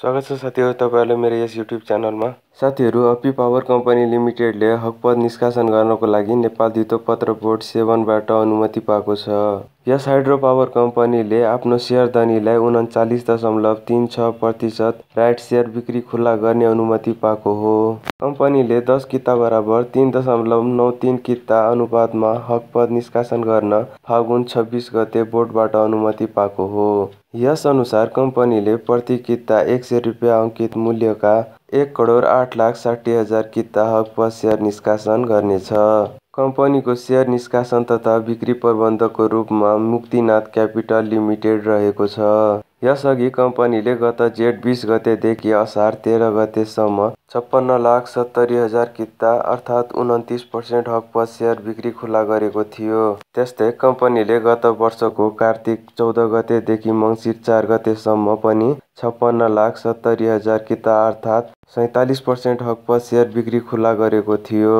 स्वागत है साथी तब मेरे इस यूट्यूब चैनल में साथीहरू अपी पावर कम्पनी लिमिटेडले हकपद निष्कासन गर्नको लागि नेपाल धितोपत्र बोर्ड सेभनबाट अनुमति पाएको छ यस हाइड्रो पावर कम्पनीले आफ्नो धनीलाई उन्चालिस दशमलव तिन छ प्रतिशत राइट सेयर बिक्री खुल्ला गर्ने अनुमति पाएको हो कम्पनीले दस किता बराबर तिन दशमलव नौ तिन किता अनुपातमा हकपद निष्कासन गर्न फागुन छब्बिस गते बोर्डबाट अनुमति पाएको हो यसअनुसार कम्पनीले प्रति किता एक सय रुपियाँ अङ्कित मूल्यका एक करोड आठ लाख साठी हजार किता हक सेयर निष्कासन गर्नेछ। कम्पनीको सेयर निष्कासन तथा बिक्री प्रबन्धकको रूपमा मुक्तिनाथ क्यापिटल लिमिटेड रहेको छ। यसअघि कम्पनीले गत जेठ बिस गतेदेखि असार तेह्र गतेसम्म छप्पन्न लाख सत्तरी हजार कित्ता अर्थात् उन्तिस पर्सेन्ट हकमा सेयर बिक्री खुला गरेको थियो। त्यस्तै कम्पनीले गत वर्षको कार्तिक चौध गतेदेखि मङ्सिर चार गतेसम्म पनि छप्पन्न लाख सत्तरी हजार किता अर्थात् सैँतालिस पर्सेन्ट हकमा सेयर बिक्री खुला गरेको थियो।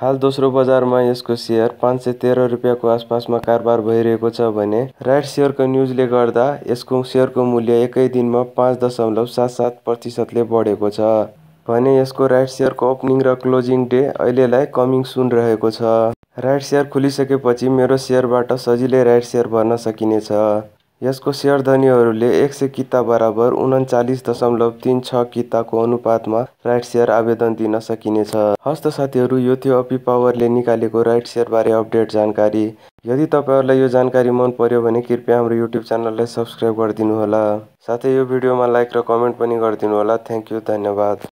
हाल दोस्रो बजारमा यसको सेयर पाँच सय तेह्र रुपियाँको आसपासमा कारोबार भइरहेको छ भने राइट सेयरको न्युजले गर्दा यसको सेयरको मूल्य एकै दिनमा पाँच दशमलव सात सात प्रतिशतले बढेको छ। भने यसको राइट सेयरको ओपनिङ र क्लोजिङ डे अहिलेलाई कमिङ सुन रहेको छ। राइट सेयर खुलिसकेपछि मेरो सेयरबाट सजिलै राइट सेयर भर्न सकिनेछ। यसको सेयरधनीहरूले एक सय किता बराबर उन्चालिस दशमलव तिन छ किताको अनुपातमा राइट सेयर आवेदन दिन सकिनेछ हस्त साथीहरू यो थियो अपी पावरले निकालेको राइट सेयरबारे अपडेट जानकारी यदि तपाईँहरूलाई यो जानकारी मन पर्यो भने कृपया हाम्रो युट्युब च्यानललाई सब्सक्राइब होला साथै यो भिडियोमा लाइक र कमेन्ट पनि गरिदिनु होला थ्याङ्क यू धन्यवाद